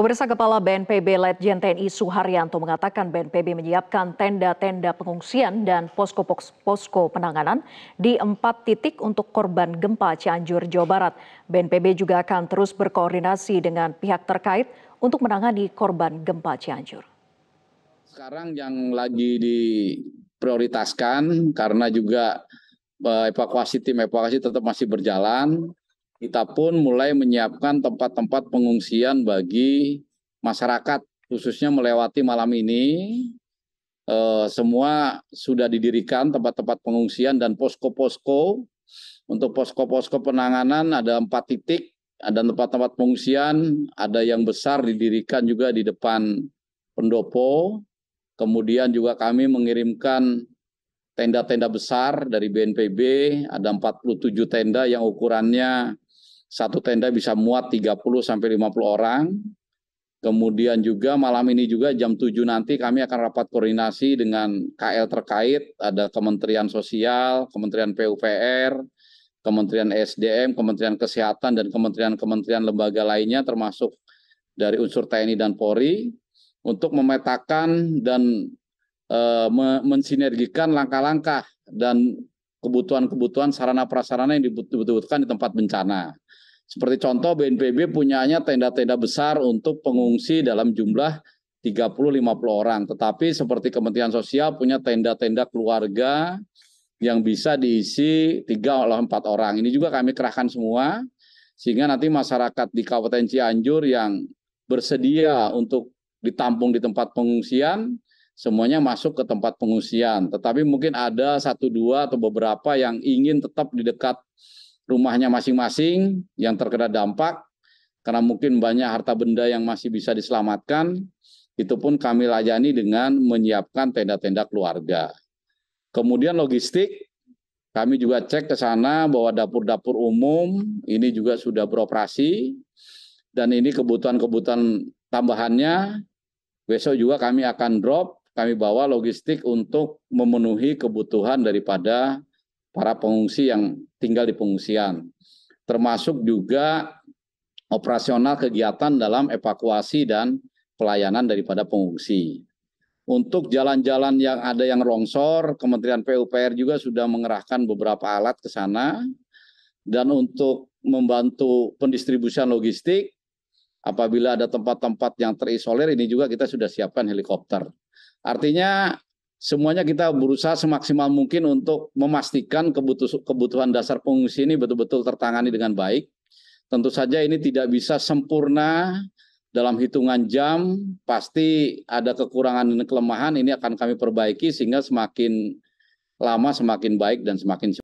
Pemirsa Kepala BNPB Letjen TNI Suharyanto mengatakan BNPB menyiapkan tenda-tenda pengungsian dan posko-posko penanganan di empat titik untuk korban gempa Cianjur, Jawa Barat. BNPB juga akan terus berkoordinasi dengan pihak terkait untuk menangani korban gempa Cianjur. Sekarang yang lagi diprioritaskan karena juga eh, evakuasi tim evakuasi tetap masih berjalan kita pun mulai menyiapkan tempat-tempat pengungsian bagi masyarakat, khususnya melewati malam ini. Eh, semua sudah didirikan tempat-tempat pengungsian dan posko-posko. Untuk posko-posko penanganan ada empat titik, ada tempat-tempat pengungsian, ada yang besar didirikan juga di depan pendopo. Kemudian juga kami mengirimkan tenda-tenda besar dari BNPB, ada 47 tenda yang ukurannya satu tenda bisa muat 30 sampai 50 orang. Kemudian juga malam ini juga jam 7 nanti kami akan rapat koordinasi dengan KL terkait, ada Kementerian Sosial, Kementerian PUPR, Kementerian SDM, Kementerian Kesehatan, dan kementerian-kementerian lembaga lainnya termasuk dari unsur TNI dan Polri untuk memetakan dan e, mensinergikan langkah-langkah dan kebutuhan-kebutuhan sarana prasarana yang dibutuhkan di tempat bencana. Seperti contoh BNPB punyanya tenda-tenda besar untuk pengungsi dalam jumlah 30-50 orang. Tetapi seperti Kementerian Sosial punya tenda-tenda keluarga yang bisa diisi 3 atau 4 orang. Ini juga kami kerahkan semua sehingga nanti masyarakat di Kabupaten Cianjur yang bersedia untuk ditampung di tempat pengungsian semuanya masuk ke tempat pengungsian. Tetapi mungkin ada satu dua atau beberapa yang ingin tetap di dekat rumahnya masing-masing yang terkena dampak karena mungkin banyak harta benda yang masih bisa diselamatkan. Itu pun kami layani dengan menyiapkan tenda-tenda keluarga. Kemudian logistik kami juga cek ke sana bahwa dapur-dapur umum ini juga sudah beroperasi dan ini kebutuhan-kebutuhan tambahannya besok juga kami akan drop kami bawa logistik untuk memenuhi kebutuhan daripada para pengungsi yang tinggal di pengungsian. Termasuk juga operasional kegiatan dalam evakuasi dan pelayanan daripada pengungsi. Untuk jalan-jalan yang ada yang longsor, Kementerian PUPR juga sudah mengerahkan beberapa alat ke sana. Dan untuk membantu pendistribusian logistik, apabila ada tempat-tempat yang terisolir, ini juga kita sudah siapkan helikopter. Artinya semuanya kita berusaha semaksimal mungkin untuk memastikan kebutuhan dasar pengungsi ini betul-betul tertangani dengan baik. Tentu saja ini tidak bisa sempurna dalam hitungan jam, pasti ada kekurangan dan kelemahan ini akan kami perbaiki sehingga semakin lama semakin baik dan semakin